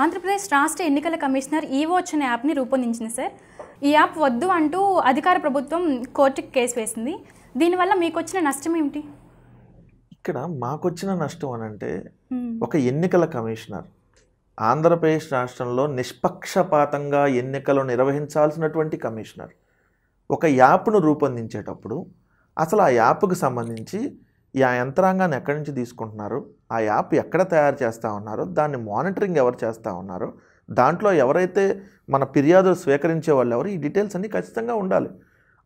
ఆంధ్రప్రదేశ్ రాష్ట్ర ఎన్నికల కమిషనర్ ఈ వాచ్ అనే యాప్ని రూపొందించింది సార్ ఈ యాప్ వద్దు అంటూ అధికార ప్రభుత్వం కోర్టుకి కేసు వేసింది దీనివల్ల మీకు వచ్చిన నష్టం ఏమిటి ఇక్కడ మాకు వచ్చిన నష్టం అని అంటే ఒక ఎన్నికల కమిషనర్ ఆంధ్రప్రదేశ్ రాష్ట్రంలో నిష్పక్షపాతంగా ఎన్నికలు నిర్వహించాల్సినటువంటి కమిషనర్ ఒక యాప్ను రూపొందించేటప్పుడు అసలు ఆ యాప్కు సంబంధించి ఆ యంత్రాంగాన్ని ఎక్కడి నుంచి తీసుకుంటున్నారు ఆ యాప్ ఎక్కడ తయారు చేస్తూ ఉన్నారో దాన్ని మానిటరింగ్ ఎవరు చేస్తూ ఉన్నారో దాంట్లో ఎవరైతే మన ఫిర్యాదులు స్వీకరించే వాళ్ళు ఎవరు ఈ డీటెయిల్స్ అన్నీ ఖచ్చితంగా ఉండాలి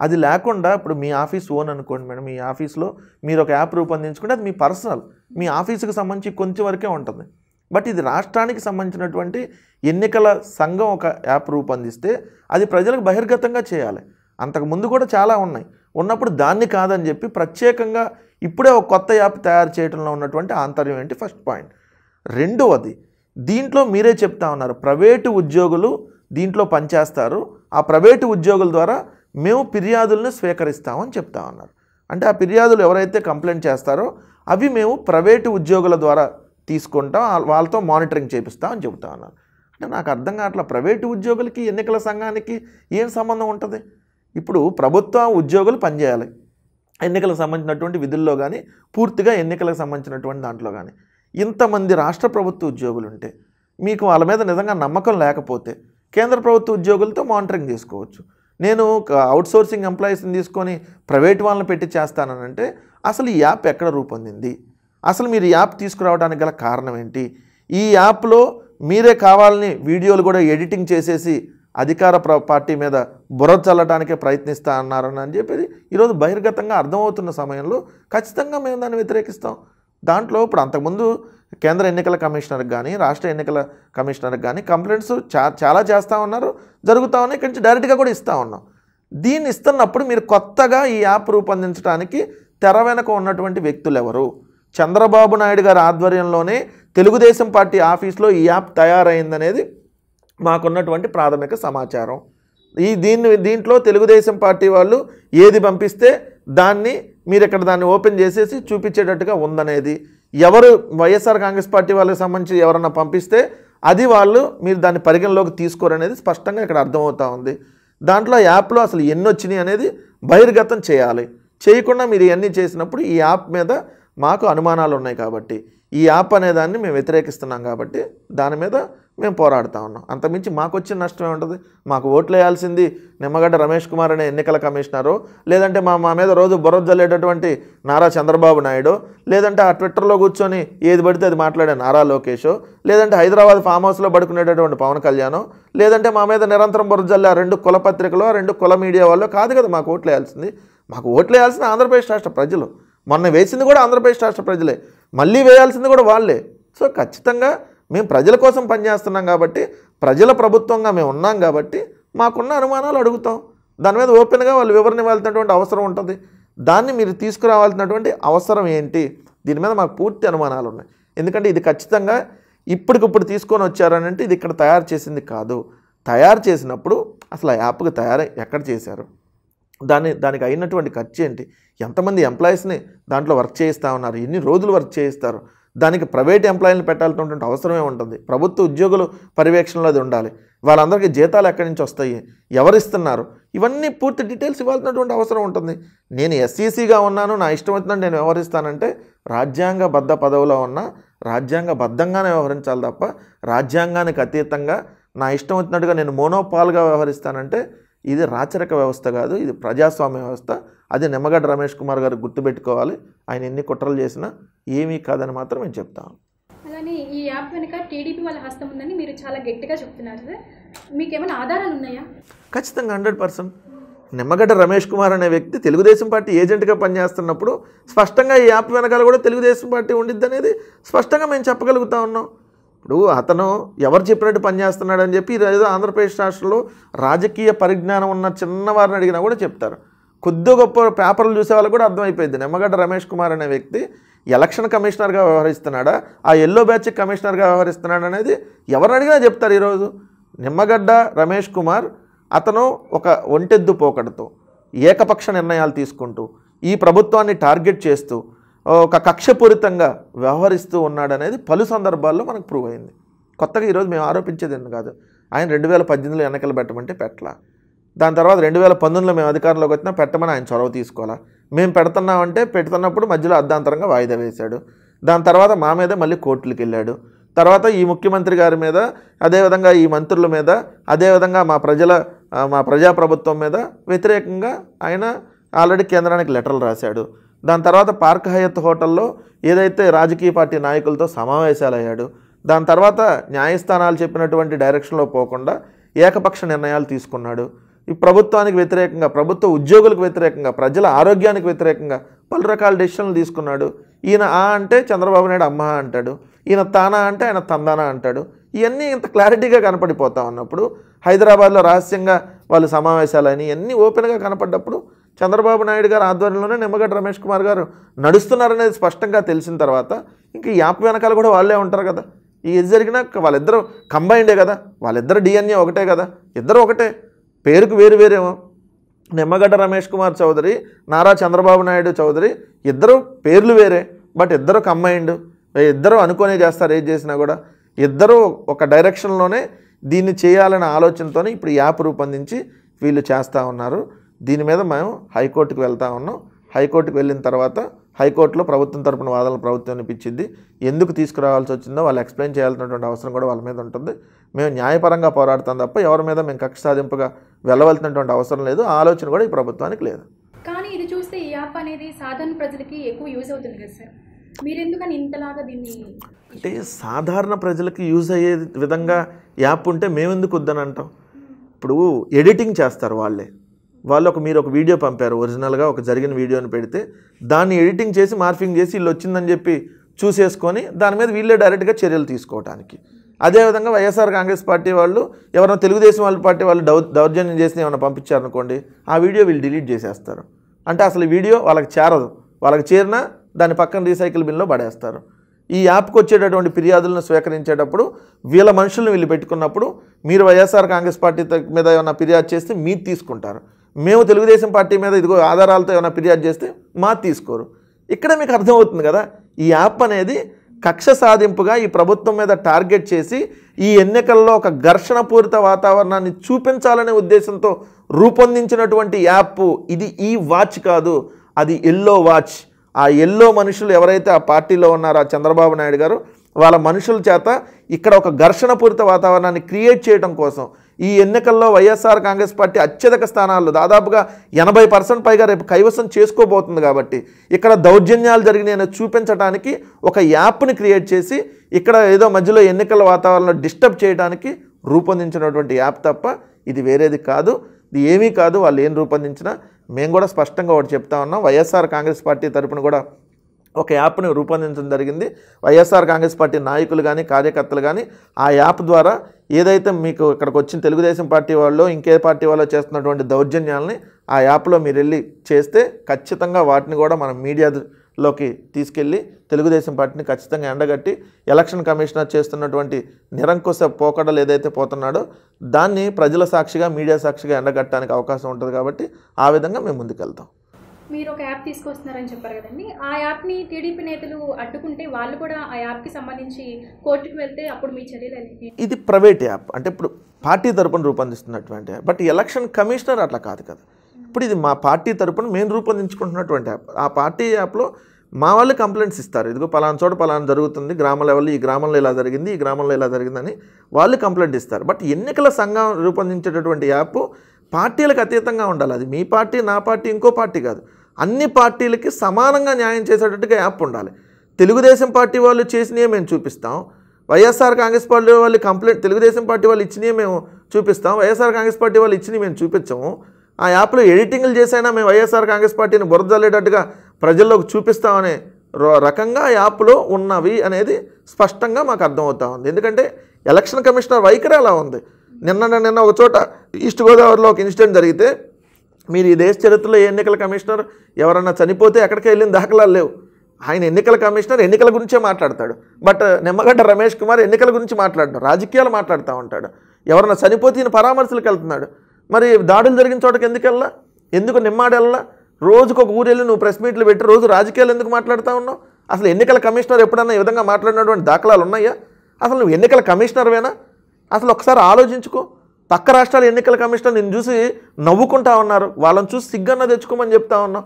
అది లేకుండా ఇప్పుడు మీ ఆఫీస్ ఓన్ అనుకోండి మేడం మీ ఆఫీస్లో మీరు ఒక యాప్ రూపొందించుకుంటే అది మీ పర్సనల్ మీ ఆఫీస్కి సంబంధించి కొంచెం వరకే ఉంటుంది బట్ ఇది రాష్ట్రానికి సంబంధించినటువంటి ఎన్నికల సంఘం ఒక యాప్ రూపొందిస్తే అది ప్రజలకు బహిర్గతంగా చేయాలి అంతకుముందు కూడా చాలా ఉన్నాయి ఉన్నప్పుడు దాన్ని కాదని చెప్పి ప్రత్యేకంగా ఇప్పుడే ఒక కొత్త యాప్ తయారు చేయడంలో ఉన్నటువంటి ఆంతర్యం ఏంటి ఫస్ట్ పాయింట్ రెండవది దీంట్లో మీరే చెప్తా ఉన్నారు ప్రైవేటు ఉద్యోగులు దీంట్లో పనిచేస్తారు ఆ ప్రైవేటు ఉద్యోగుల ద్వారా మేము ఫిర్యాదులను స్వీకరిస్తామని చెప్తా ఉన్నారు అంటే ఆ ఫిర్యాదులు ఎవరైతే కంప్లైంట్ చేస్తారో అవి మేము ప్రైవేటు ఉద్యోగుల ద్వారా తీసుకుంటాం వాళ్ళతో మానిటరింగ్ చేపిస్తామని చెబుతా ఉన్నారు అంటే నాకు అర్థం కావట్లా ప్రైవేటు ఉద్యోగులకి ఎన్నికల సంఘానికి ఏం సంబంధం ఉంటుంది ఇప్పుడు ప్రభుత్వ ఉద్యోగులు పనిచేయాలి ఎన్నికలకు సంబంధించినటువంటి విధుల్లో కానీ పూర్తిగా ఎన్నికలకు సంబంధించినటువంటి దాంట్లో కానీ ఇంతమంది రాష్ట్ర ప్రభుత్వ ఉద్యోగులు ఉంటే మీకు వాళ్ళ మీద నిజంగా నమ్మకం లేకపోతే కేంద్ర ప్రభుత్వ ఉద్యోగులతో మానిటరింగ్ తీసుకోవచ్చు నేను అవుట్సోర్సింగ్ ఎంప్లాయీస్ని తీసుకొని ప్రైవేట్ వాళ్ళని పెట్టి చేస్తానంటే అసలు ఈ యాప్ ఎక్కడ రూపొందింది అసలు మీరు యాప్ తీసుకురావడానికి గల కారణం ఏంటి ఈ యాప్లో మీరే కావాలని వీడియోలు కూడా ఎడిటింగ్ చేసేసి అధికార పార్టీ మీద బుర్ర చల్లటానికే ప్రయత్నిస్తా అన్నారని అని చెప్పేది ఈరోజు బహిర్గతంగా అర్థమవుతున్న సమయంలో ఖచ్చితంగా మేము దాన్ని వ్యతిరేకిస్తాం దాంట్లో ఇప్పుడు అంతకుముందు కేంద్ర ఎన్నికల కమిషనర్కి కానీ రాష్ట్ర ఎన్నికల కమిషనర్కి కానీ కంప్లైంట్స్ చా చాలా చేస్తూ ఉన్నారు జరుగుతూ ఉన్నాయి ఇక్కడి నుంచి డైరెక్ట్గా కూడా ఇస్తూ ఉన్నాం దీన్ని ఇస్తున్నప్పుడు మీరు కొత్తగా ఈ యాప్ రూపొందించడానికి తెర వెనక ఉన్నటువంటి వ్యక్తులు ఎవరు చంద్రబాబు నాయుడు గారి ఆధ్వర్యంలోనే తెలుగుదేశం పార్టీ ఆఫీస్లో ఈ యాప్ తయారైందనేది మాకున్నటువంటి ప్రాథమిక సమాచారం ఈ దీన్ని దీంట్లో తెలుగుదేశం పార్టీ వాళ్ళు ఏది పంపిస్తే దాన్ని మీరు ఇక్కడ దాన్ని ఓపెన్ చేసేసి చూపించేటట్టుగా ఉందనేది ఎవరు వైఎస్ఆర్ కాంగ్రెస్ పార్టీ వాళ్ళకి సంబంధించి ఎవరన్నా పంపిస్తే అది వాళ్ళు మీరు దాన్ని పరిగణలోకి తీసుకోరనేది స్పష్టంగా ఇక్కడ అర్థమవుతూ ఉంది దాంట్లో యాప్లో అసలు ఎన్ని వచ్చినాయి అనేది బహిర్గతం చేయాలి చేయకుండా మీరు ఇవన్నీ చేసినప్పుడు ఈ యాప్ మీద మాకు అనుమానాలు ఉన్నాయి కాబట్టి ఈ యాప్ అనేదాన్ని మేము వ్యతిరేకిస్తున్నాం కాబట్టి దాని మీద మేము పోరాడుతూ ఉన్నాం అంతమించి మాకు వచ్చిన నష్టం ఏముంటుంది మాకు ఓట్లు వేయాల్సింది నిమ్మగడ్డ రమేష్ కుమార్ అనే ఎన్నికల కమిషనరు లేదంటే మా మా మీద రోజు బుర్ర నారా చంద్రబాబు నాయుడు లేదంటే ఆ ట్విట్టర్లో కూర్చొని ఏది పడితే అది మాట్లాడే నారా లోకేష్ లేదంటే హైదరాబాద్ ఫామ్ హౌస్లో పడుకునేటటువంటి పవన్ కళ్యాణ్ లేదంటే మా మీద నిరంతరం బుర్ర జల్లే రెండు కుల పత్రికలో రెండు కుల మీడియా వాళ్ళు కాదు కదా మాకు ఓట్లు వేయాల్సింది మాకు ఓట్లు వేయాల్సిన ఆంధ్రప్రదేశ్ రాష్ట్ర ప్రజలు మొన్న వేసింది కూడా ఆంధ్రప్రదేశ్ రాష్ట్ర ప్రజలే మళ్ళీ వేయాల్సింది కూడా వాళ్ళే సో ఖచ్చితంగా మేము ప్రజల కోసం పనిచేస్తున్నాం కాబట్టి ప్రజల ప్రభుత్వంగా మేము ఉన్నాం కాబట్టి మాకున్న అనుమానాలు అడుగుతాం దాని మీద ఓపెన్గా వాళ్ళు వివరణ ఇవ్వాల్సినటువంటి అవసరం ఉంటుంది దాన్ని మీరు తీసుకురావాల్సినటువంటి అవసరం ఏంటి దీని మీద మాకు పూర్తి అనుమానాలు ఉన్నాయి ఎందుకంటే ఇది ఖచ్చితంగా ఇప్పటికిప్పుడు తీసుకొని వచ్చారని అంటే ఇది ఇక్కడ తయారు చేసింది కాదు తయారు చేసినప్పుడు అసలు ఆ యాప్కి తయారై ఎక్కడ చేశారు దాన్ని దానికి అయినటువంటి ఖర్చు ఏంటి ఎంతమంది ఎంప్లాయీస్ని దాంట్లో వర్క్ చేయిస్తా ఉన్నారు ఎన్ని రోజులు వర్క్ చేయిస్తారు దానికి ప్రైవేట్ ఎంప్లాయీలను పెట్టాల్సినటువంటి అవసరమే ఉంటుంది ప్రభుత్వ ఉద్యోగులు పర్యవేక్షణలో అది ఉండాలి వాళ్ళందరికీ జీతాలు ఎక్కడి నుంచి వస్తాయి ఎవరిస్తున్నారు ఇవన్నీ పూర్తి డీటెయిల్స్ ఇవ్వాల్సినటువంటి అవసరం ఉంటుంది నేను ఎస్సీసీగా ఉన్నాను నా ఇష్టం వచ్చినట్టు నేను వ్యవహరిస్తానంటే రాజ్యాంగబద్ధ పదవిలో ఉన్న రాజ్యాంగబద్ధంగానే వ్యవహరించాలి తప్ప రాజ్యాంగానికి అతీతంగా నా ఇష్టం వచ్చినట్టుగా నేను మోనోపాల్గా వ్యవహరిస్తానంటే ఇది రాచరిక వ్యవస్థ కాదు ఇది ప్రజాస్వామ్య వ్యవస్థ అది నిమ్మగడ్డ రమేష్ కుమార్ గారు గుర్తుపెట్టుకోవాలి ఆయన ఎన్ని కుట్రలు చేసినా ఏమీ కాదని మాత్రం మేము చెప్తాం అలానే ఈ యాప్ వెనుక టీడీపీ వాళ్ళ హస్తం ఉందని మీరు చాలా గట్టిగా చెప్తున్నారు సార్ మీకు ఏమైనా ఆధారాలు ఉన్నాయా ఖచ్చితంగా హండ్రెడ్ పర్సెంట్ నిమ్మగడ్డ రమేష్ కుమార్ అనే వ్యక్తి తెలుగుదేశం పార్టీ ఏజెంట్గా పనిచేస్తున్నప్పుడు స్పష్టంగా ఈ యాప్ వెనకాల కూడా తెలుగుదేశం పార్టీ ఉండిద్ది అనేది స్పష్టంగా మేము చెప్పగలుగుతా ఉన్నాం ఇప్పుడు అతను ఎవరు చెప్పినట్టు పనిచేస్తున్నాడు అని చెప్పి ఏదో ఆంధ్రప్రదేశ్ రాష్ట్రంలో రాజకీయ పరిజ్ఞానం ఉన్న చిన్నవారిని అడిగినా కూడా చెప్తారు కొద్ది గొప్ప పేపర్లు చూసే వాళ్ళకు కూడా అర్థమైపోయింది నిమ్మగడ్డ రమేష్ కుమార్ అనే వ్యక్తి ఎలక్షన్ కమిషనర్గా వ్యవహరిస్తున్నాడా ఆ ఎల్లో బ్యాచ్ కమిషనర్గా వ్యవహరిస్తున్నాడా అనేది ఎవరు అడిగినా చెప్తారు ఈరోజు నిమ్మగడ్డ రమేష్ కుమార్ అతను ఒక ఒంటెద్దు పోకడతో ఏకపక్ష నిర్ణయాలు తీసుకుంటూ ఈ ప్రభుత్వాన్ని టార్గెట్ చేస్తూ ఒక కక్షపూరితంగా వ్యవహరిస్తూ ఉన్నాడనేది పలు సందర్భాల్లో మనకు ప్రూవ్ అయింది కొత్తగా ఈరోజు మేము ఆరోపించేది కాదు ఆయన రెండు వేల పద్దెనిమిదిలో ఎన్నికలు పెట్టమంటే పెట్టలా దాని తర్వాత రెండు వేల పంతొమ్మిదిలో మేము అధికారంలోకి వచ్చినా పెట్టమని ఆయన చొరవ తీసుకోవాలా మేము పెడుతున్నామంటే పెడుతున్నప్పుడు మధ్యలో అర్ధాంతరంగా వాయిదా వేశాడు దాని తర్వాత మా మీద మళ్ళీ కోర్టులకు వెళ్ళాడు తర్వాత ఈ ముఖ్యమంత్రి గారి మీద అదేవిధంగా ఈ మంత్రుల మీద అదేవిధంగా మా ప్రజల మా ప్రజాప్రభుత్వం మీద వ్యతిరేకంగా ఆయన ఆల్రెడీ కేంద్రానికి లెటర్లు రాశాడు దాని తర్వాత పార్క్ హయత్ హోటల్లో ఏదైతే రాజకీయ పార్టీ నాయకులతో సమావేశాలు అయ్యాడు దాని తర్వాత న్యాయస్థానాలు చెప్పినటువంటి డైరెక్షన్లో పోకుండా ఏకపక్ష నిర్ణయాలు తీసుకున్నాడు ఈ ప్రభుత్వానికి వ్యతిరేకంగా ప్రభుత్వ ఉద్యోగులకు వ్యతిరేకంగా ప్రజల ఆరోగ్యానికి వ్యతిరేకంగా పలు రకాల డెసిషన్లు తీసుకున్నాడు ఈయన ఆ అంటే చంద్రబాబు నాయుడు అమ్మ అంటాడు ఈయన తానా అంటే ఆయన తందానా అంటాడు ఇవన్నీ ఇంత క్లారిటీగా కనపడిపోతా ఉన్నప్పుడు హైదరాబాద్లో రహస్యంగా వాళ్ళు సమావేశాలని ఇవన్నీ ఓపెన్గా కనపడ్డప్పుడు చంద్రబాబు నాయుడు గారు ఆధ్వర్యంలోనే నిమ్మగడ్డ రమేష్ కుమార్ గారు నడుస్తున్నారనేది స్పష్టంగా తెలిసిన తర్వాత ఇంక యాప్ వెనకాల కూడా వాళ్ళే ఉంటారు కదా ఏది జరిగినా వాళ్ళిద్దరూ కంబైండే కదా వాళ్ళిద్దరు డిఎన్ఏ ఒకటే కదా ఇద్దరు ఒకటే పేరుకు వేరు వేరేమో నిమ్మగడ్డ రమేష్ కుమార్ చౌదరి నారా చంద్రబాబు నాయుడు చౌదరి ఇద్దరు పేర్లు వేరే బట్ ఇద్దరు కంబైండ్ ఇద్దరు అనుకునే చేస్తారు ఏం చేసినా కూడా ఇద్దరు ఒక డైరెక్షన్లోనే దీన్ని చేయాలనే ఆలోచనతోనే ఇప్పుడు యాప్ రూపొందించి వీళ్ళు చేస్తూ ఉన్నారు దీని మీద మేము హైకోర్టుకు వెళ్తూ ఉన్నాం హైకోర్టుకు వెళ్ళిన తర్వాత హైకోర్టులో ప్రభుత్వం తరపున వాదనలు ప్రభుత్వం ఇప్పించింది ఎందుకు తీసుకురావాల్సి వచ్చిందో వాళ్ళు ఎక్స్ప్లెయిన్ చేయాల్సినటువంటి అవసరం కూడా వాళ్ళ మీద ఉంటుంది మేము న్యాయపరంగా పోరాడతాం తప్ప ఎవరి మీద మేము కక్ష సాధింపుగా వెళ్ళవలసినటువంటి అవసరం లేదు ఆలోచన కూడా ఈ ప్రభుత్వానికి లేదు కానీ ఇది చూస్తే ఈ యాప్ అనేది సాధారణ ప్రజలకి ఎక్కువ యూజ్ అవుతుంది కదా సార్ ఇంతలాగా దీన్ని అంటే సాధారణ ప్రజలకు యూజ్ అయ్యే విధంగా యాప్ ఉంటే మేమెందుకు వద్దని అంటాం ఇప్పుడు ఎడిటింగ్ చేస్తారు వాళ్ళే వాళ్ళు ఒక మీరు ఒక వీడియో పంపారు ఒరిజినల్గా ఒక జరిగిన వీడియోని పెడితే దాన్ని ఎడిటింగ్ చేసి మార్ఫింగ్ చేసి వీళ్ళు వచ్చిందని చెప్పి చూసేసుకొని దాని మీద వీళ్ళే డైరెక్ట్గా చర్యలు తీసుకోవడానికి అదేవిధంగా వైఎస్ఆర్ కాంగ్రెస్ పార్టీ వాళ్ళు ఎవరైనా తెలుగుదేశం వాళ్ళ పార్టీ వాళ్ళు డౌ దౌర్జన్యం చేసి ఏమైనా పంపించారనుకోండి ఆ వీడియో వీళ్ళు డిలీట్ చేసేస్తారు అంటే అసలు వీడియో వాళ్ళకి చేరదు వాళ్ళకి చేరినా దాని పక్కన రీసైకిల్ బిన్లో పడేస్తారు ఈ యాప్కి వచ్చేటటువంటి ఫిర్యాదులను స్వీకరించేటప్పుడు వీళ్ళ మనుషులను వీళ్ళు పెట్టుకున్నప్పుడు మీరు వైఎస్ఆర్ కాంగ్రెస్ పార్టీ మీద ఏమైనా ఫిర్యాదు చేస్తే మీరు తీసుకుంటారు మేము తెలుగుదేశం పార్టీ మీద ఇదిగో ఆధారాలతో ఏమైనా ఫిర్యాదు చేస్తే మా తీసుకోరు ఇక్కడ మీకు అర్థమవుతుంది కదా ఈ యాప్ అనేది కక్ష సాధింపుగా ఈ ప్రభుత్వం మీద టార్గెట్ చేసి ఈ ఎన్నికల్లో ఒక ఘర్షణపూరిత వాతావరణాన్ని చూపించాలనే ఉద్దేశంతో రూపొందించినటువంటి యాప్ ఇది ఈ వాచ్ కాదు అది ఎల్లో వాచ్ ఆ ఎల్లో మనుషులు ఎవరైతే ఆ పార్టీలో ఉన్నారో ఆ చంద్రబాబు నాయుడు గారు వాళ్ళ మనుషుల చేత ఇక్కడ ఒక ఘర్షణపూరిత వాతావరణాన్ని క్రియేట్ చేయడం కోసం ఈ ఎన్నికల్లో వైఎస్ఆర్ కాంగ్రెస్ పార్టీ అత్యధిక స్థానాల్లో దాదాపుగా ఎనభై పర్సెంట్ పైగా రేపు కైవసం చేసుకోబోతుంది కాబట్టి ఇక్కడ దౌర్జన్యాలు జరిగినాయని చూపించడానికి ఒక యాప్ని క్రియేట్ చేసి ఇక్కడ ఏదో మధ్యలో ఎన్నికల వాతావరణంలో డిస్టర్బ్ చేయడానికి రూపొందించినటువంటి యాప్ తప్ప ఇది వేరేది కాదు ఇది ఏమీ కాదు వాళ్ళు ఏం రూపొందించినా మేము కూడా స్పష్టంగా ఒకటి చెప్తా ఉన్నాం వైఎస్ఆర్ కాంగ్రెస్ పార్టీ తరపున కూడా ఒక యాప్ని రూపొందించడం జరిగింది వైఎస్ఆర్ కాంగ్రెస్ పార్టీ నాయకులు కానీ కార్యకర్తలు కానీ ఆ యాప్ ద్వారా ఏదైతే మీకు ఇక్కడికి వచ్చిన తెలుగుదేశం పార్టీ వాళ్ళు ఇంకే పార్టీ వాళ్ళు చేస్తున్నటువంటి దౌర్జన్యాలని ఆ యాప్లో మీరు వెళ్ళి చేస్తే ఖచ్చితంగా వాటిని కూడా మనం మీడియా లోకి తీసుకెళ్ళి తెలుగుదేశం పార్టీని ఖచ్చితంగా ఎండగట్టి ఎలక్షన్ కమిషనర్ చేస్తున్నటువంటి నిరంకుశ పోకడలు ఏదైతే పోతున్నాడో దాన్ని ప్రజల సాక్షిగా మీడియా సాక్షిగా ఎండగట్టడానికి అవకాశం ఉంటుంది కాబట్టి ఆ విధంగా మేము ముందుకెళ్తాం మీరు ఒక యాప్ తీసుకొస్తున్నారని చెప్పారు కదండి ఆ యాప్ని టీడీపీ నేతలు అడ్డుకుంటే వాళ్ళు కూడా ఆ యాప్కి సంబంధించి కోర్టుకు వెళ్తే అప్పుడు మీ చర్యలు ఇది ప్రైవేట్ యాప్ అంటే ఇప్పుడు పార్టీ తరపున రూపొందిస్తున్నటువంటి యాప్ బట్ ఎలక్షన్ కమిషనర్ అట్లా కాదు కదా ఇప్పుడు ఇది మా పార్టీ తరపున మేము రూపొందించుకుంటున్నటువంటి యాప్ ఆ పార్టీ యాప్లో మా వాళ్ళు కంప్లైంట్స్ ఇస్తారు ఇదిగో పలానా చోట పలానా జరుగుతుంది గ్రామ లెవెల్ ఈ గ్రామంలో ఇలా జరిగింది ఈ గ్రామంలో ఇలా జరిగిందని వాళ్ళు కంప్లైంట్ ఇస్తారు బట్ ఎన్నికల సంఘం రూపొందించేటటువంటి యాప్ పార్టీలకు అతీతంగా ఉండాలి అది మీ పార్టీ నా పార్టీ ఇంకో పార్టీ కాదు అన్ని పార్టీలకి సమానంగా న్యాయం చేసేటట్టుగా యాప్ ఉండాలి తెలుగుదేశం పార్టీ వాళ్ళు చేసినవి మేము చూపిస్తాం వైఎస్ఆర్ కాంగ్రెస్ పార్టీ వాళ్ళు కంప్లైంట్ తెలుగుదేశం పార్టీ వాళ్ళు ఇచ్చినవి మేము చూపిస్తాం వైఎస్ఆర్ కాంగ్రెస్ పార్టీ వాళ్ళు ఇచ్చినవి మేము చూపించాము ఆ యాప్లో ఎడిటింగ్లు చేసైనా మేము వైఎస్ఆర్ కాంగ్రెస్ పార్టీని బురదలేటట్టుగా ప్రజల్లోకి చూపిస్తామనే రకంగా యాప్లో ఉన్నవి అనేది స్పష్టంగా మాకు అర్థమవుతా ఉంది ఎందుకంటే ఎలక్షన్ కమిషనర్ వైఖరి అలా ఉంది నిన్న నిన్న ఒక చోట ఈస్ట్ గోదావరిలో ఒక ఇన్సిడెంట్ జరిగితే మీరు ఈ దేశ చరిత్రలో ఎన్నికల కమిషనర్ ఎవరన్నా చనిపోతే ఎక్కడికి వెళ్ళిన దాఖలాలు లేవు ఆయన ఎన్నికల కమిషనర్ ఎన్నికల గురించే మాట్లాడతాడు బట్ నిమ్మగడ్డ రమేష్ కుమార్ ఎన్నికల గురించి మాట్లాడడం రాజకీయాలు మాట్లాడుతూ ఉంటాడు ఎవరన్నా చనిపోతే ఈయన పరామర్శలకు వెళ్తున్నాడు మరి దాడులు జరిగిన చోటకి ఎందుకు వెళ్ళా ఎందుకు నిమ్మాడెళ్ళా రోజుకు ఒక ఊరు వెళ్ళి నువ్వు ప్రెస్ మీట్లు పెట్టి రోజు రాజకీయాలు ఎందుకు మాట్లాడుతూ ఉన్నావు అసలు ఎన్నికల కమిషనర్ ఎప్పుడన్నా ఈ విధంగా మాట్లాడినటువంటి దాఖలాలు ఉన్నాయా అసలు నువ్వు ఎన్నికల కమిషనర్వేనా అసలు ఒకసారి ఆలోచించుకో పక్క రాష్ట్రాల ఎన్నికల కమిషనర్ నేను చూసి నవ్వుకుంటా ఉన్నారు వాళ్ళని చూసి సిగ్గన్న తెచ్చుకోమని చెప్తా ఉన్నావు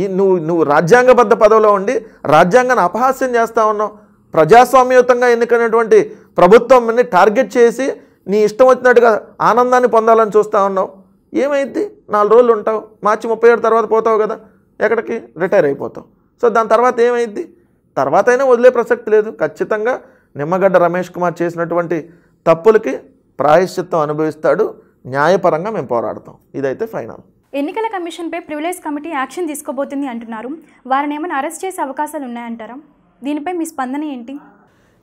ఈ నువ్వు నువ్వు రాజ్యాంగబద్ధ పదవిలో ఉండి రాజ్యాంగాన్ని అపహాస్యం చేస్తూ ఉన్నావు ప్రజాస్వామ్యయుతంగా ఎన్నికైనటువంటి ప్రభుత్వంని టార్గెట్ చేసి నీ ఇష్టం వచ్చినట్టుగా ఆనందాన్ని పొందాలని చూస్తూ ఉన్నావు ఏమైంది నాలుగు రోజులు ఉంటావు మార్చి ముప్పై ఏడు తర్వాత పోతావు కదా ఎక్కడికి రిటైర్ అయిపోతావు సో దాని తర్వాత ఏమైంది తర్వాత అయినా వదిలే ప్రసక్తి లేదు ఖచ్చితంగా నిమ్మగడ్డ రమేష్ కుమార్ చేసినటువంటి తప్పులకి ప్రాయశ్చిత్తం అనుభవిస్తాడు న్యాయపరంగా మేము పోరాడతాం ఇదైతే ఫైనల్ ఎన్నికల కమిషన్పై ప్రివిలేజ్ కమిటీ యాక్షన్ తీసుకోబోతుంది అంటున్నారు వారిని ఏమైనా అరెస్ట్ చేసే అవకాశాలు ఉన్నాయంటారా దీనిపై మీ స్పందన ఏంటి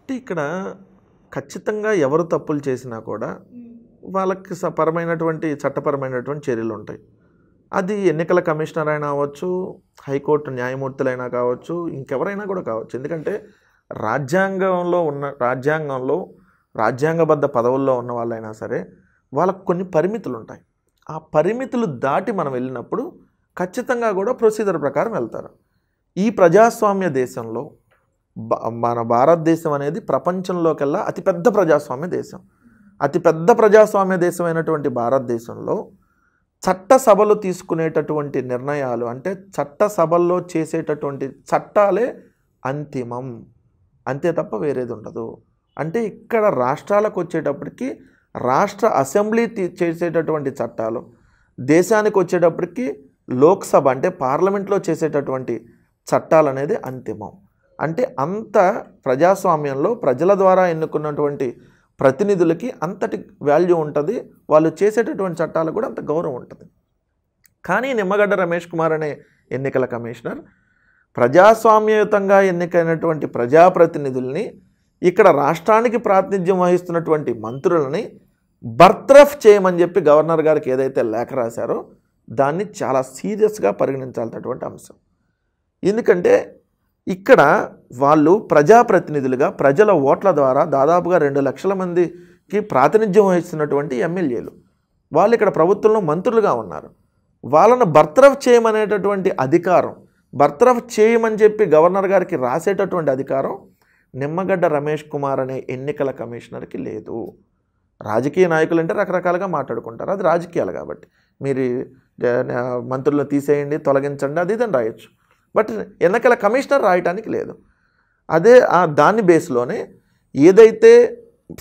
అంటే ఇక్కడ ఖచ్చితంగా ఎవరు తప్పులు చేసినా కూడా వాళ్ళకి పరమైనటువంటి చట్టపరమైనటువంటి చర్యలు ఉంటాయి అది ఎన్నికల కమిషనర్ అయినా అవ్వచ్చు హైకోర్టు న్యాయమూర్తులైనా కావచ్చు ఇంకెవరైనా కూడా కావచ్చు ఎందుకంటే రాజ్యాంగంలో ఉన్న రాజ్యాంగంలో రాజ్యాంగబద్ధ పదవుల్లో ఉన్న వాళ్ళైనా సరే వాళ్ళకు కొన్ని పరిమితులు ఉంటాయి ఆ పరిమితులు దాటి మనం వెళ్ళినప్పుడు ఖచ్చితంగా కూడా ప్రొసీజర్ ప్రకారం వెళ్తారు ఈ ప్రజాస్వామ్య దేశంలో మన భారతదేశం అనేది ప్రపంచంలోకెల్లా అతిపెద్ద ప్రజాస్వామ్య దేశం అతిపెద్ద ప్రజాస్వామ్య దేశమైనటువంటి భారతదేశంలో చట్టసభలు తీసుకునేటటువంటి నిర్ణయాలు అంటే చట్టసభల్లో చేసేటటువంటి చట్టాలే అంతిమం అంతే తప్ప వేరేది ఉండదు అంటే ఇక్కడ రాష్ట్రాలకు వచ్చేటప్పటికి రాష్ట్ర అసెంబ్లీ చేసేటటువంటి చట్టాలు దేశానికి వచ్చేటప్పటికి లోక్సభ అంటే పార్లమెంట్లో చేసేటటువంటి చట్టాలు అనేది అంతిమం అంటే అంత ప్రజాస్వామ్యంలో ప్రజల ద్వారా ఎన్నుకున్నటువంటి ప్రతినిధులకి అంతటి వాల్యూ ఉంటుంది వాళ్ళు చేసేటటువంటి చట్టాలు కూడా అంత గౌరవం ఉంటుంది కానీ నిమ్మగడ్డ రమేష్ కుమార్ అనే ఎన్నికల కమిషనర్ ప్రజాస్వామ్యయుతంగా ఎన్నికైనటువంటి ప్రజాప్రతినిధుల్ని ఇక్కడ రాష్ట్రానికి ప్రాతినిధ్యం వహిస్తున్నటువంటి మంత్రులని బర్త్రఫ్ చేయమని చెప్పి గవర్నర్ గారికి ఏదైతే లేఖ రాశారో దాన్ని చాలా సీరియస్గా పరిగణించాల్సినటువంటి అంశం ఎందుకంటే ఇక్కడ వాళ్ళు ప్రజాప్రతినిధులుగా ప్రజల ఓట్ల ద్వారా దాదాపుగా రెండు లక్షల మందికి ప్రాతినిధ్యం వహిస్తున్నటువంటి ఎమ్మెల్యేలు వాళ్ళు ఇక్కడ ప్రభుత్వంలో మంత్రులుగా ఉన్నారు వాళ్ళను బర్త్రఫ్ చేయమనేటటువంటి అధికారం బర్త్రఫ్ చేయమని చెప్పి గవర్నర్ గారికి రాసేటటువంటి అధికారం నిమ్మగడ్డ రమేష్ కుమార్ అనే ఎన్నికల కమిషనర్కి లేదు రాజకీయ నాయకులు అంటే రకరకాలుగా మాట్లాడుకుంటారు అది రాజకీయాలు కాబట్టి మీరు మంత్రులను తీసేయండి తొలగించండి అది ఇదని రాయొచ్చు బట్ ఎన్నికల కమిషనర్ రాయటానికి లేదు అదే ఆ దాని బేస్లోనే ఏదైతే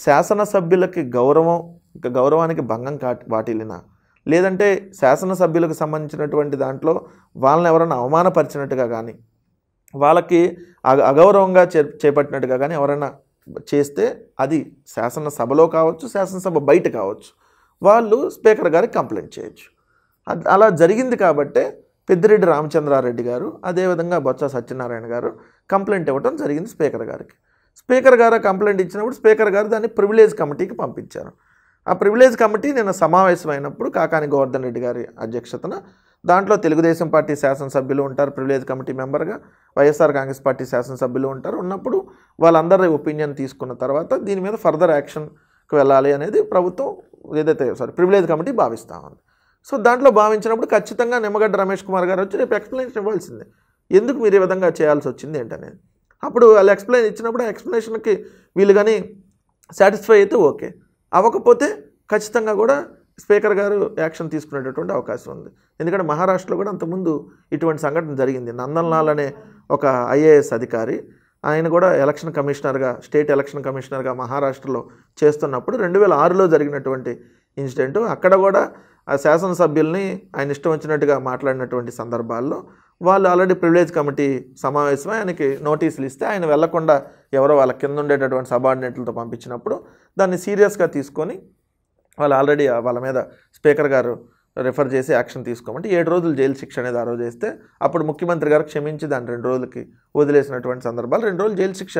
శాసనసభ్యులకి గౌరవం గౌరవానికి భంగం కాటి వాటిల్లిన లేదంటే శాసనసభ్యులకు సంబంధించినటువంటి దాంట్లో వాళ్ళని ఎవరైనా అవమానపరిచినట్టుగా కానీ వాళ్ళకి అగౌరవంగా చే చేపట్టినట్టుగా కానీ ఎవరైనా చేస్తే అది శాసనసభలో కావచ్చు శాసనసభ బయట కావచ్చు వాళ్ళు స్పీకర్ గారికి కంప్లైంట్ చేయొచ్చు అలా జరిగింది కాబట్టే పెద్దిరెడ్డి రామచంద్రారెడ్డి గారు అదేవిధంగా బొత్స సత్యనారాయణ గారు కంప్లైంట్ ఇవ్వడం జరిగింది స్పీకర్ గారికి స్పీకర్ గారు కంప్లైంట్ ఇచ్చినప్పుడు స్పీకర్ గారు దాన్ని ప్రివిలేజ్ కమిటీకి పంపించారు ఆ ప్రివిలేజ్ కమిటీ నిన్న సమావేశమైనప్పుడు కాకాని గోవర్ధన్ రెడ్డి గారి అధ్యక్షతన దాంట్లో తెలుగుదేశం పార్టీ శాసనసభ్యులు ఉంటారు ప్రివిలేజ్ కమిటీ మెంబర్గా వైఎస్ఆర్ కాంగ్రెస్ పార్టీ శాసనసభ్యులు ఉంటారు ఉన్నప్పుడు వాళ్ళందరి ఒపీనియన్ తీసుకున్న తర్వాత దీని మీద ఫర్దర్ యాక్షన్కి వెళ్ళాలి అనేది ప్రభుత్వం ఏదైతే సారీ ప్రివిలేజ్ కమిటీ భావిస్తూ ఉంది సో దాంట్లో భావించినప్పుడు ఖచ్చితంగా నిమ్మగడ్డ రమేష్ కుమార్ గారు వచ్చి రేపు ఎక్స్ప్లెనేషన్ ఇవ్వాల్సిందే ఎందుకు మీరు ఈ విధంగా చేయాల్సి వచ్చింది ఏంటనేది అప్పుడు వాళ్ళు ఎక్స్ప్లెయిన్ ఇచ్చినప్పుడు ఆ ఎక్స్ప్లెనేషన్కి వీళ్ళు కానీ సాటిస్ఫై అయితే ఓకే అవ్వకపోతే ఖచ్చితంగా కూడా స్పీకర్ గారు యాక్షన్ తీసుకునేటటువంటి అవకాశం ఉంది ఎందుకంటే మహారాష్ట్రలో కూడా అంతకుముందు ఇటువంటి సంఘటన జరిగింది నందన్లాల్ అనే ఒక ఐఏఎస్ అధికారి ఆయన కూడా ఎలక్షన్ కమిషనర్గా స్టేట్ ఎలక్షన్ కమిషనర్గా మహారాష్ట్రలో చేస్తున్నప్పుడు రెండు వేల ఆరులో జరిగినటువంటి ఇన్సిడెంట్ అక్కడ కూడా ఆ శాసనసభ్యుల్ని ఆయన ఇష్టం వచ్చినట్టుగా మాట్లాడినటువంటి సందర్భాల్లో వాళ్ళు ఆల్రెడీ ప్రివిలేజ్ కమిటీ సమావేశం ఆయనకి నోటీసులు ఇస్తే ఆయన వెళ్లకుండా ఎవరో వాళ్ళ కింద ఉండేటటువంటి సబార్డినేట్లతో పంపించినప్పుడు దాన్ని సీరియస్గా తీసుకొని వాళ్ళు ఆల్రెడీ వాళ్ళ మీద స్పీకర్ గారు రిఫర్ చేసి యాక్షన్ తీసుకోమంటే ఏడు రోజులు జైలు శిక్ష అనేది ఆ రోజు వేస్తే అప్పుడు ముఖ్యమంత్రి గారు క్షమించి దాన్ని రెండు రోజులకి వదిలేసినటువంటి సందర్భాలు రెండు రోజులు జైలు శిక్ష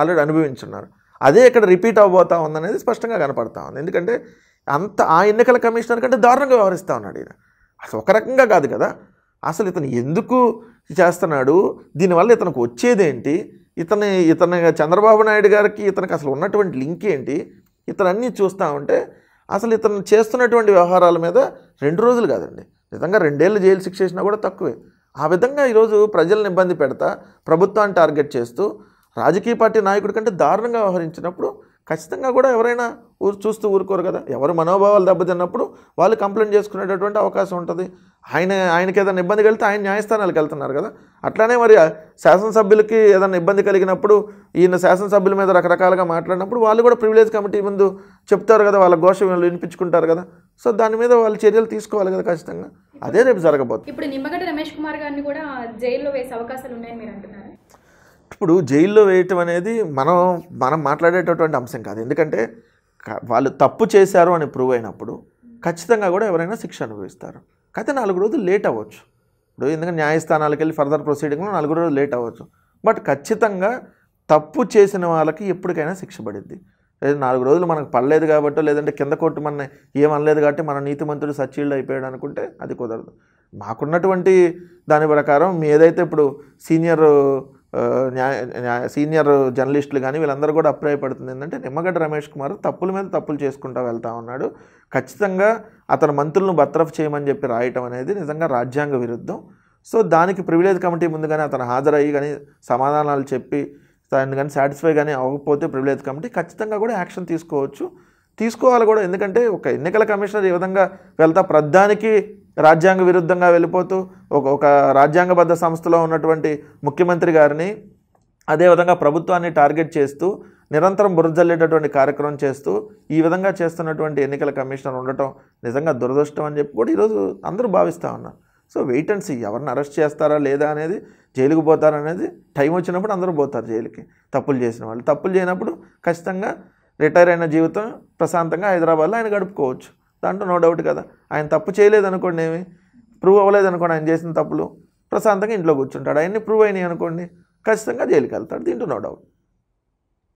ఆల్రెడీ అనుభవించున్నారు అదే ఇక్కడ రిపీట్ అవబోతా ఉందనేది స్పష్టంగా కనపడతా ఉంది ఎందుకంటే అంత ఆ ఎన్నికల కమిషనర్ కంటే దారుణంగా వ్యవహరిస్తూ ఉన్నాడు ఈయన అసలు ఒక రకంగా కాదు కదా అసలు ఇతను ఎందుకు చేస్తున్నాడు దీనివల్ల ఇతనికి వచ్చేదేంటి ఇతని ఇతని చంద్రబాబు నాయుడు గారికి ఇతనికి అసలు ఉన్నటువంటి లింక్ ఏంటి ఇతను అన్నీ చూస్తూ ఉంటే అసలు ఇతను చేస్తున్నటువంటి వ్యవహారాల మీద రెండు రోజులు కాదండి నిజంగా రెండేళ్ళు జైలు శిక్ష చేసినా కూడా తక్కువే ఆ విధంగా ఈరోజు ప్రజలను ఇబ్బంది పెడతా ప్రభుత్వాన్ని టార్గెట్ చేస్తూ రాజకీయ పార్టీ నాయకుడి కంటే దారుణంగా వ్యవహరించినప్పుడు ఖచ్చితంగా కూడా ఎవరైనా ఊరు చూస్తూ ఊరుకోరు కదా ఎవరు మనోభావాలు దెబ్బతిన్నప్పుడు వాళ్ళు కంప్లైంట్ చేసుకునేటటువంటి అవకాశం ఉంటుంది ఆయన ఆయనకి ఏదైనా ఇబ్బంది కలిగితే ఆయన న్యాయస్థానాలకు వెళ్తున్నారు కదా అట్లానే మరి శాసనసభ్యులకి ఏదైనా ఇబ్బంది కలిగినప్పుడు ఈయన శాసనసభ్యుల మీద రకరకాలుగా మాట్లాడినప్పుడు వాళ్ళు కూడా ప్రివిలేజ్ కమిటీ ముందు చెప్తారు కదా వాళ్ళ ఘోష వీళ్ళు వినిపించుకుంటారు కదా సో దాని మీద వాళ్ళు చర్యలు తీసుకోవాలి కదా ఖచ్చితంగా అదే రేపు జరగబోతుంది ఇప్పుడు నిమ్మగడ్డ రమేష్ కుమార్ గారిని కూడా జైల్లో వేసే అవకాశాలు ఉన్నాయని మీరు అంటున్నారు ఇప్పుడు జైల్లో వేయటం అనేది మనం మనం మాట్లాడేటటువంటి అంశం కాదు ఎందుకంటే వాళ్ళు తప్పు చేశారు అని ప్రూవ్ అయినప్పుడు ఖచ్చితంగా కూడా ఎవరైనా శిక్ష అనుభవిస్తారు కాకపోతే నాలుగు రోజులు లేట్ అవ్వచ్చు ఇప్పుడు ఎందుకంటే న్యాయస్థానాలకు వెళ్ళి ఫర్దర్ ప్రొసీడింగ్లో నాలుగు రోజులు లేట్ అవ్వచ్చు బట్ ఖచ్చితంగా తప్పు చేసిన వాళ్ళకి ఎప్పటికైనా శిక్ష పడింది లేదా నాలుగు రోజులు మనకు పడలేదు కాబట్టి లేదంటే కింద కొట్టు మన ఏమనలేదు కాబట్టి మన నీతి మంత్రుడు సచ్చీళ్ళు అయిపోయాడు అనుకుంటే అది కుదరదు మాకున్నటువంటి దాని ప్రకారం ఏదైతే ఇప్పుడు సీనియర్ న్యాయ సీనియర్ జర్నలిస్టులు కానీ వీళ్ళందరూ కూడా అభిప్రాయపడుతుంది ఏంటంటే నిమ్మగడ్డ రమేష్ కుమార్ తప్పుల మీద తప్పులు చేసుకుంటూ వెళ్తా ఉన్నాడు ఖచ్చితంగా అతను మంత్రులను భద్రఫ్ చేయమని చెప్పి రాయటం అనేది నిజంగా రాజ్యాంగ విరుద్ధం సో దానికి ప్రివిలేజ్ కమిటీ ముందుగానే అతను హాజరయ్యి కానీ సమాధానాలు చెప్పి దాన్ని కానీ సాటిస్ఫై కానీ అవ్వకపోతే ప్రివిలేజ్ కమిటీ ఖచ్చితంగా కూడా యాక్షన్ తీసుకోవచ్చు తీసుకోవాలి కూడా ఎందుకంటే ఒక ఎన్నికల కమిషనర్ ఈ విధంగా వెళ్తా ప్రధానికి రాజ్యాంగ విరుద్ధంగా వెళ్ళిపోతూ ఒక ఒక రాజ్యాంగబద్ధ సంస్థలో ఉన్నటువంటి ముఖ్యమంత్రి గారిని అదేవిధంగా ప్రభుత్వాన్ని టార్గెట్ చేస్తూ నిరంతరం బురదల్లేటటువంటి కార్యక్రమం చేస్తూ ఈ విధంగా చేస్తున్నటువంటి ఎన్నికల కమిషనర్ ఉండటం నిజంగా దురదృష్టం అని చెప్పి కూడా ఈరోజు అందరూ భావిస్తూ ఉన్నారు సో వెయిట్ అండ్ సీ ఎవరిని అరెస్ట్ చేస్తారా లేదా అనేది జైలుకు పోతారనేది టైం వచ్చినప్పుడు అందరూ పోతారు జైలుకి తప్పులు చేసిన వాళ్ళు తప్పులు చేయనప్పుడు ఖచ్చితంగా రిటైర్ అయిన జీవితం ప్రశాంతంగా హైదరాబాద్లో ఆయన గడుపుకోవచ్చు దాంట్లో నో డౌట్ కదా ఆయన తప్పు చేయలేదు అనుకోండి ఏమి ప్రూవ్ అవ్వలేదు అనుకోండి ఆయన చేసిన తప్పులు ప్రశాంతంగా ఇంట్లో కూర్చుంటాడు ఆయన్ని ప్రూవ్ అయినాయి అనుకోండి ఖచ్చితంగా జైలుకి వెళ్తాడు దీంట్లో నో డౌట్